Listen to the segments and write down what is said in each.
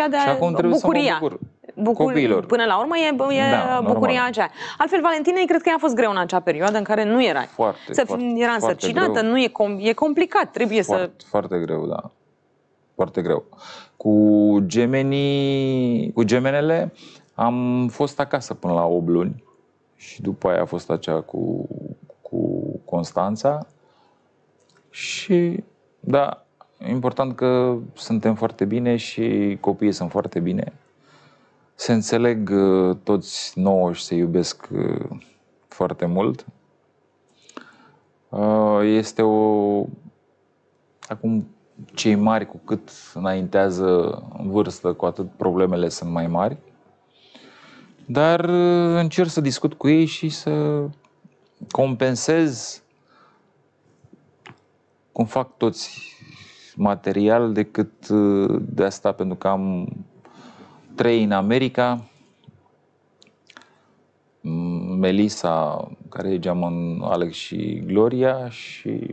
aceea de a, bucuria. Să bucur... copiilor. Până la urmă e, e da, bucuria normal. aceea. Altfel, Valentinei, cred că i-a fost greu în acea perioadă în care nu era. Foarte, să, foarte, era însărcinată, nu e, com, e complicat, trebuie foarte, să... Foarte greu, da. Foarte greu. Cu gemenii, cu gemenele am fost acasă până la 8 luni și după aia a fost acea cu, cu Constanța și da, E important că suntem foarte bine și copiii sunt foarte bine. Se înțeleg uh, toți nouă și se iubesc uh, foarte mult. Uh, este o... Acum, cei mari, cu cât înaintează în vârstă, cu atât problemele sunt mai mari. Dar încerc să discut cu ei și să compensez cum fac toți material decât uh, de asta, pentru că am trei în America, mm, Melissa, care e geamăn Alex și Gloria și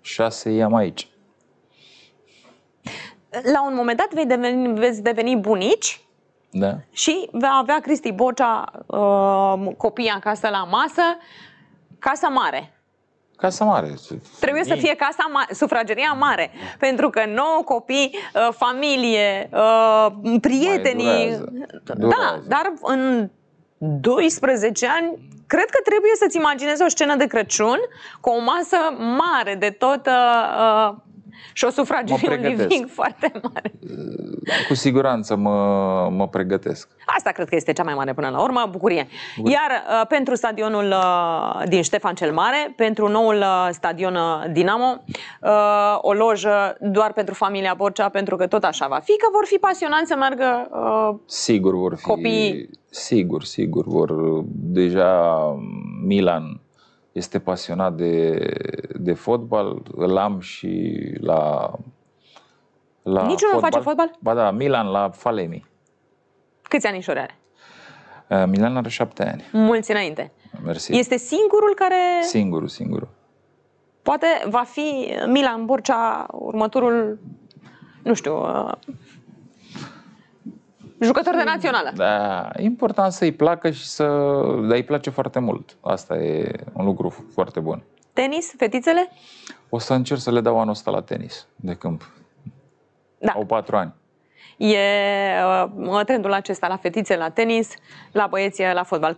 șase i-am aici. La un moment dat vei deveni, vei deveni bunici da. și va avea Cristi Bocea uh, copii acasă la masă, casa mare. Casa mare. Trebuie să fie casa ma- sufrageria mare, pentru că nouă copii, uh, familie, uh, prietenii. Durează. Durează. Da, dar în 12 ani cred că trebuie să-ți imaginezi o scenă de Crăciun cu o masă mare de tot uh, uh și o sufragerie un living foarte mare. Cu siguranță mă, mă pregătesc. Asta cred că este cea mai mare până la urmă, bucurie. bucurie. Iar uh, pentru stadionul uh, din Ștefan cel Mare, pentru noul uh, stadion Dinamo, o lojă doar pentru familia Borcea, pentru că tot așa va fi, că vor fi pasionați să meargă Sigur vor fi. Copiii. Sigur, sigur vor. Deja Milan este pasionat de, de fotbal, îl am și la la Niciunul nu face fotbal? Ba da, Milan la Falemi. Câți ani are? Uh, Milan are șapte ani. Mulți înainte. Mersi. Este singurul care... Singurul, singurul. Poate va fi Milan Borcea următorul, nu știu, uh, Jucător de mm. națională. Da, e important să-i placă și să... Dar îi place foarte mult. Asta e un lucru foarte bun. Tenis, fetițele? O să încerc să le dau anul ăsta la tenis de câmp. Da. Au patru ani. E uh, trendul acesta la fetițe, la tenis, la băieții, la fotbal.